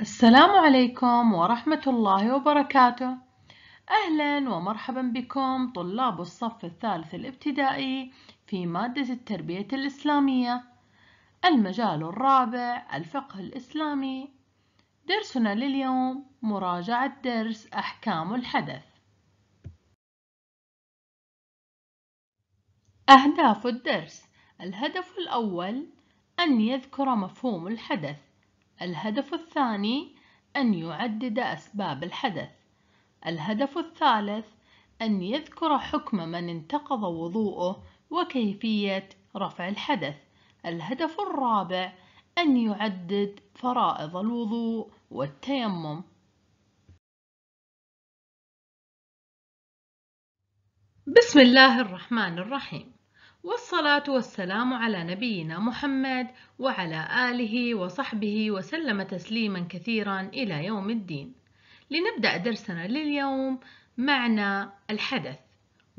السلام عليكم ورحمة الله وبركاته أهلا ومرحبا بكم طلاب الصف الثالث الابتدائي في مادة التربية الإسلامية المجال الرابع الفقه الإسلامي درسنا لليوم مراجعة درس أحكام الحدث أهداف الدرس الهدف الأول أن يذكر مفهوم الحدث الهدف الثاني أن يعدد أسباب الحدث الهدف الثالث أن يذكر حكم من انتقض وضوءه وكيفية رفع الحدث الهدف الرابع أن يعدد فرائض الوضوء والتيمم بسم الله الرحمن الرحيم والصلاة والسلام على نبينا محمد وعلى آله وصحبه وسلم تسليما كثيرا إلى يوم الدين. لنبدأ درسنا لليوم معنى الحدث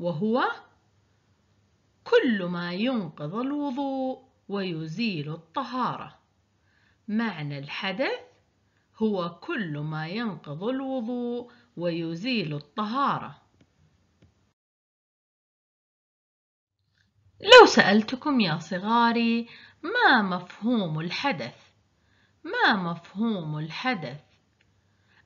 وهو كل ما ينقض الوضوء ويزيل الطهارة. معنى الحدث هو كل ما ينقض الوضوء ويزيل الطهارة. لو سألتكم يا صغاري ما مفهوم الحدث ما مفهوم الحدث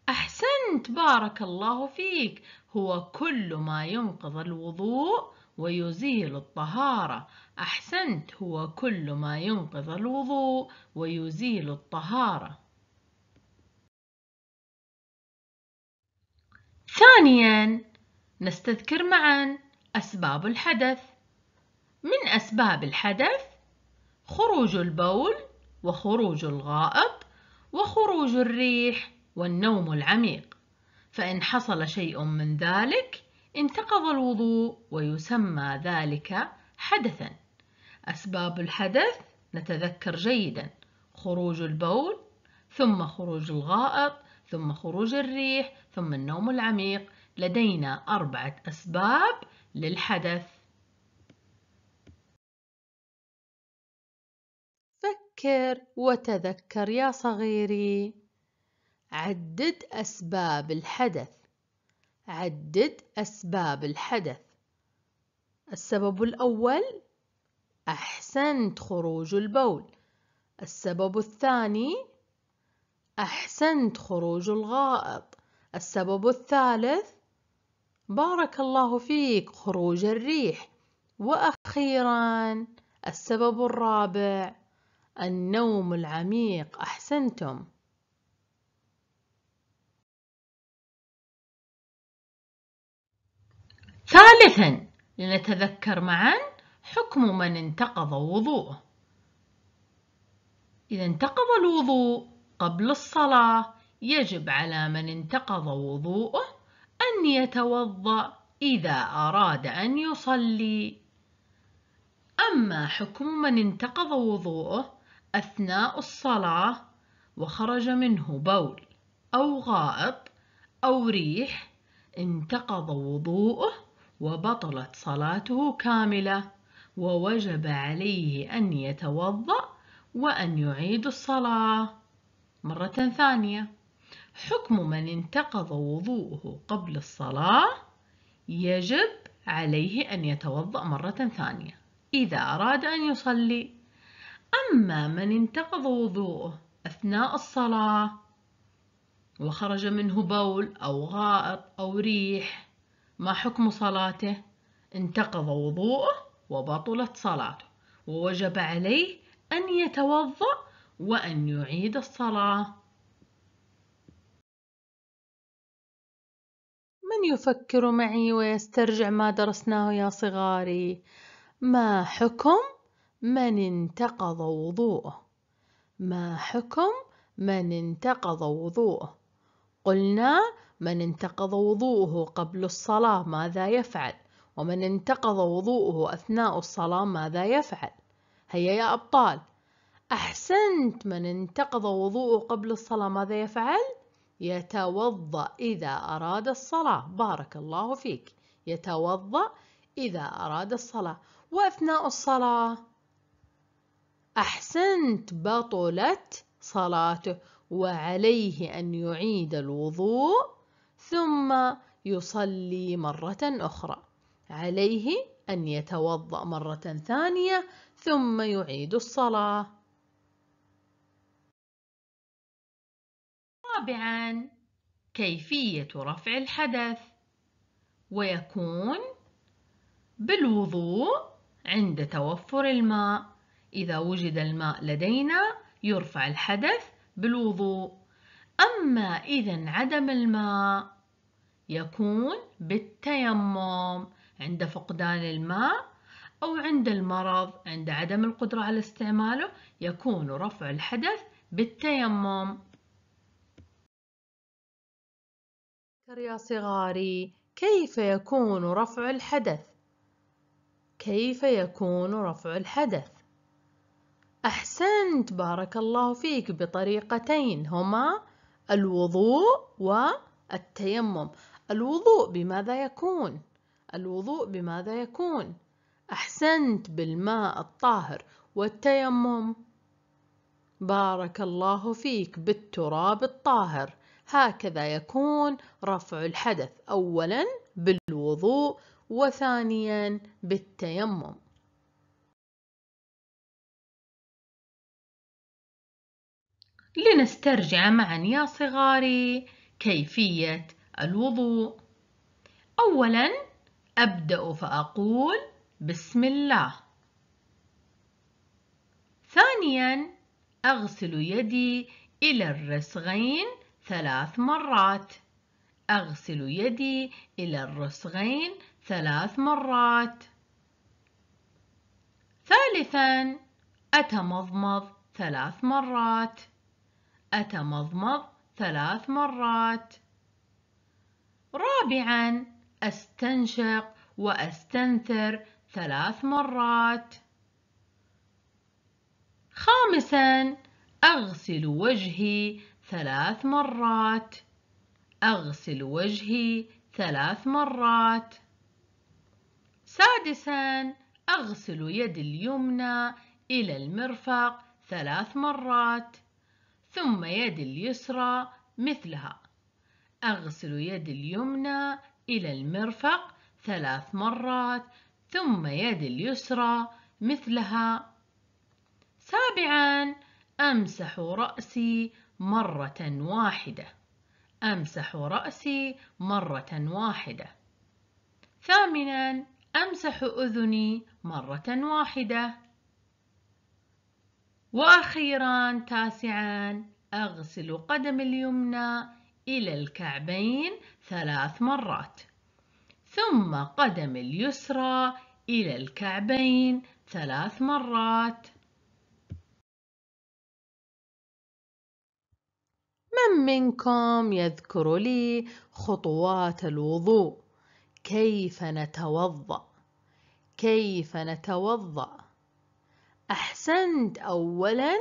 احسنت بارك الله فيك هو كل ما ينقض الوضوء ويزيل الطهارة أحسنت هو كل ما ينقض الوضوء ويزيل الطهارة ثانيا نستذكر معا أسباب الحدث من أسباب الحدث خروج البول وخروج الغائط وخروج الريح والنوم العميق فإن حصل شيء من ذلك انتقض الوضوء ويسمى ذلك حدثا أسباب الحدث نتذكر جيدا خروج البول ثم خروج الغائط ثم خروج الريح ثم النوم العميق لدينا أربعة أسباب للحدث فكر وتذكر يا صغيري عدد أسباب الحدث عدد أسباب الحدث السبب الأول أحسنت خروج البول السبب الثاني أحسنت خروج الغائط السبب الثالث بارك الله فيك خروج الريح وأخيرا السبب الرابع النوم العميق أحسنتم ثالثا لنتذكر معا حكم من انتقض وضوءه إذا انتقض الوضوء قبل الصلاة يجب على من انتقض وضوءه أن يتوضأ إذا أراد أن يصلي أما حكم من انتقض وضوءه أثناء الصلاة وخرج منه بول أو غائط أو ريح انتقض وضوءه وبطلت صلاته كاملة ووجب عليه أن يتوضأ وأن يعيد الصلاة مرة ثانية حكم من انتقض وضوءه قبل الصلاة يجب عليه أن يتوضأ مرة ثانية إذا أراد أن يصلي أما من انتقض وضوءه أثناء الصلاة وخرج منه بول أو غائط أو ريح ما حكم صلاته؟ انتقض وضوءه وبطلت صلاته ووجب عليه أن يتوضأ وأن يعيد الصلاة من يفكر معي ويسترجع ما درسناه يا صغاري ما حكم من انتقض وضوءه ما حكم من انتقض وضوءه قلنا من انتقض وضوءه قبل الصلاة ماذا يفعل ومن انتقض وضوءه أثناء الصلاة ماذا يفعل هيا يا أبطال أحسنت من انتقض وضوءه قبل الصلاة ماذا يفعل يتوضأ إذا أراد الصلاة بارك الله فيك يتوضأ إذا أراد الصلاة وأثناء الصلاة أحسنت بطلت صلاته وعليه أن يعيد الوضوء ثم يصلي مرة أخرى عليه أن يتوضأ مرة ثانية ثم يعيد الصلاة رابعاً كيفية رفع الحدث ويكون بالوضوء عند توفر الماء إذا وجد الماء لدينا يرفع الحدث بالوضوء أما إذا انعدم الماء يكون بالتيمم عند فقدان الماء أو عند المرض عند عدم القدرة على استعماله يكون رفع الحدث بالتيمم يا صغاري كيف يكون رفع الحدث؟ كيف يكون رفع الحدث؟ أحسنت بارك الله فيك بطريقتين هما الوضوء والتيمم الوضوء بماذا يكون؟ الوضوء بماذا يكون؟ أحسنت بالماء الطاهر والتيمم بارك الله فيك بالتراب الطاهر هكذا يكون رفع الحدث أولا بالوضوء وثانيا بالتيمم لنسترجع معا يا صغاري كيفية الوضوء أولا أبدأ فأقول بسم الله ثانيا أغسل يدي إلى الرسغين ثلاث مرات أغسل يدي إلى الرسغين ثلاث مرات ثالثا أتمضمض ثلاث مرات أتمضمض ثلاث مرات رابعا أستنشق وأستنثر ثلاث مرات خامسا أغسل وجهي ثلاث مرات أغسل وجهي ثلاث مرات سادسا أغسل يدي اليمنى إلى المرفق ثلاث مرات ثم يد اليسرى مثلها أغسل يد اليمنى إلى المرفق ثلاث مرات ثم يد اليسرى مثلها سابعا أمسح رأسي مرة واحدة أمسح رأسي مرة واحدة ثامنا أمسح أذني مرة واحدة وأخيرا تاسعا أغسل قدم اليمنى إلى الكعبين ثلاث مرات ثم قدم اليسرى إلى الكعبين ثلاث مرات من منكم يذكر لي خطوات الوضوء كيف نتوضأ كيف نتوضأ أحسنت أولا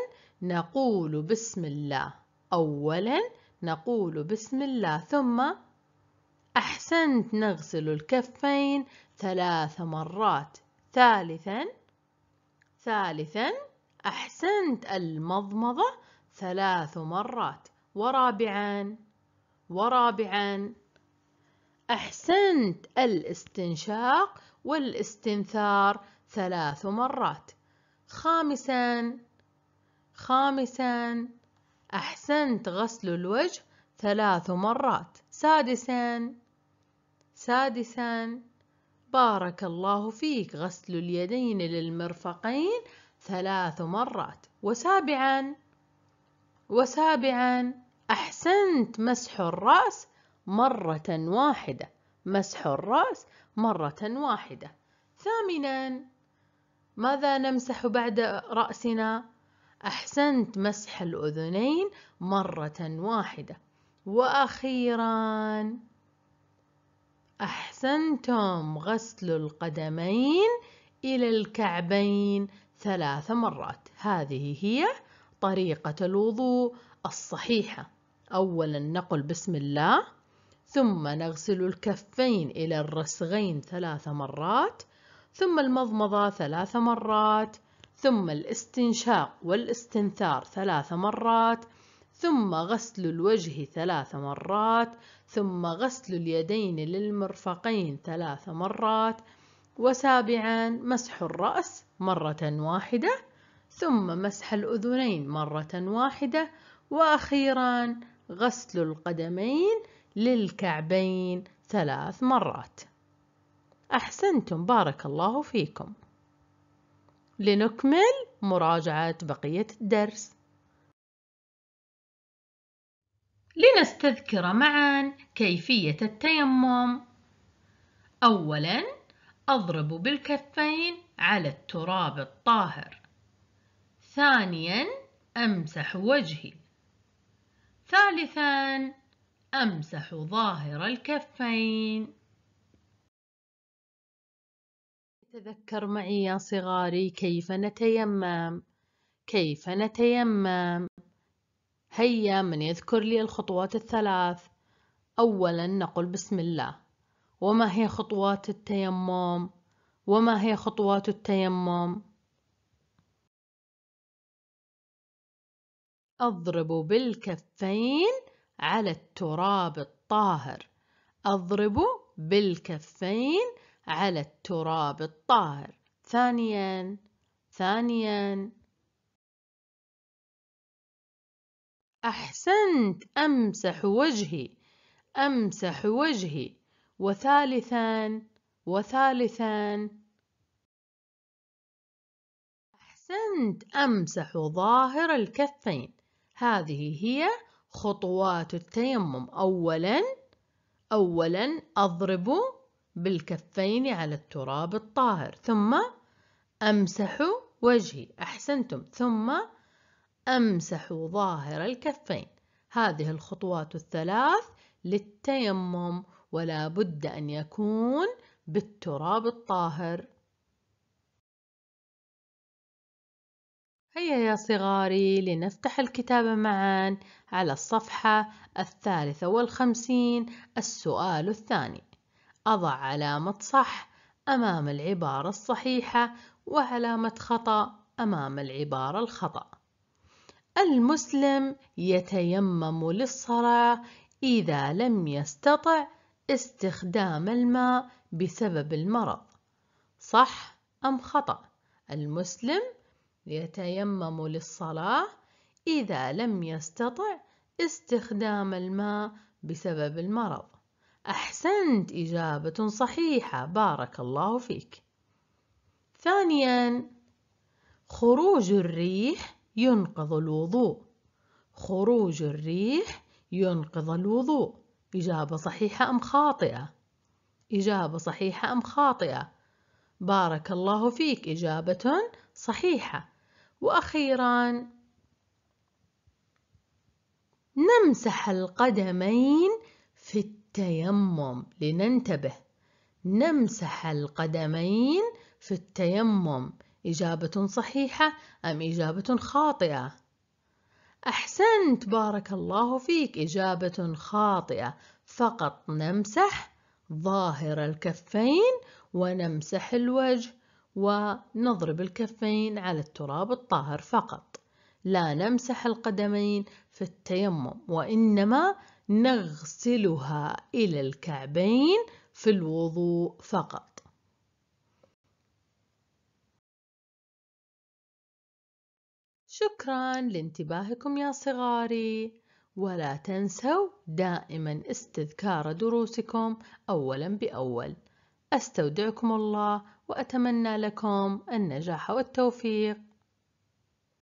نقول بسم الله أولا نقول بسم الله ثم أحسنت نغسل الكفين ثلاث مرات ثالثا ثالثا أحسنت المضمضة ثلاث مرات ورابعا ورابعا أحسنت الاستنشاق والاستنثار ثلاث مرات خامسا خامسا أحسنت غسل الوجه ثلاث مرات سادسا سادسا بارك الله فيك غسل اليدين للمرفقين ثلاث مرات وسابعا وسابعا أحسنت مسح الرأس مرة واحدة مسح الرأس مرة واحدة ثامنا ماذا نمسح بعد رأسنا؟ أحسنت مسح الأذنين مرة واحدة وأخيرا أحسنتم غسل القدمين إلى الكعبين ثلاث مرات هذه هي طريقة الوضوء الصحيحة أولا نقل بسم الله ثم نغسل الكفين إلى الرسغين ثلاث مرات ثم المضمضة ثلاث مرات ثم الاستنشاق والاستنثار ثلاث مرات ثم غسل الوجه ثلاث مرات ثم غسل اليدين للمرفقين ثلاث مرات وسابعا مسح الرأس مرة واحدة ثم مسح الأذنين مرة واحدة وأخيرا غسل القدمين للكعبين ثلاث مرات أحسنتم بارك الله فيكم لنكمل مراجعة بقية الدرس لنستذكر معا كيفية التيمم أولا أضرب بالكفين على التراب الطاهر ثانيا أمسح وجهي ثالثا أمسح ظاهر الكفين تذكر معي يا صغاري كيف نتيمم كيف نتيمم هيا من يذكر لي الخطوات الثلاث أولا نقول بسم الله وما هي خطوات التيمم وما هي خطوات التيمم أضرب بالكفين على التراب الطاهر أضرب بالكفين على التراب الطاهر ثانيا ثانيا أحسنت أمسح وجهي أمسح وجهي وثالثا وثالثا أحسنت أمسح ظاهر الكفين هذه هي خطوات التيمم أولا أولا أضرب بالكفين على التراب الطاهر ثم أمسح وجهي أحسنتم ثم أمسح ظاهر الكفين هذه الخطوات الثلاث للتيمم ولا بد أن يكون بالتراب الطاهر هيا يا صغاري لنفتح الكتاب معا على الصفحة الثالثة والخمسين السؤال الثاني أضع علامة صح أمام العبارة الصحيحة وعلامة خطأ أمام العبارة الخطأ المسلم يتيمم للصلاة إذا لم يستطع استخدام الماء بسبب المرض صح أم خطأ المسلم يتيمم للصلاة إذا لم يستطع استخدام الماء بسبب المرض أحسنت إجابة صحيحة بارك الله فيك ثانيا خروج الريح ينقض الوضوء خروج الريح ينقض الوضوء إجابة صحيحة أم خاطئة إجابة صحيحة أم خاطئة بارك الله فيك إجابة صحيحة وأخيرا نمسح القدمين في التيمم لننتبه نمسح القدمين في التيمم إجابة صحيحة أم إجابة خاطئة؟ أحسنت بارك الله فيك إجابة خاطئة فقط نمسح ظاهر الكفين ونمسح الوجه ونضرب الكفين على التراب الطاهر فقط لا نمسح القدمين في التيمم وإنما نغسلها إلى الكعبين في الوضوء فقط شكرا لانتباهكم يا صغاري ولا تنسوا دائما استذكار دروسكم أولا بأول أستودعكم الله وأتمنى لكم النجاح والتوفيق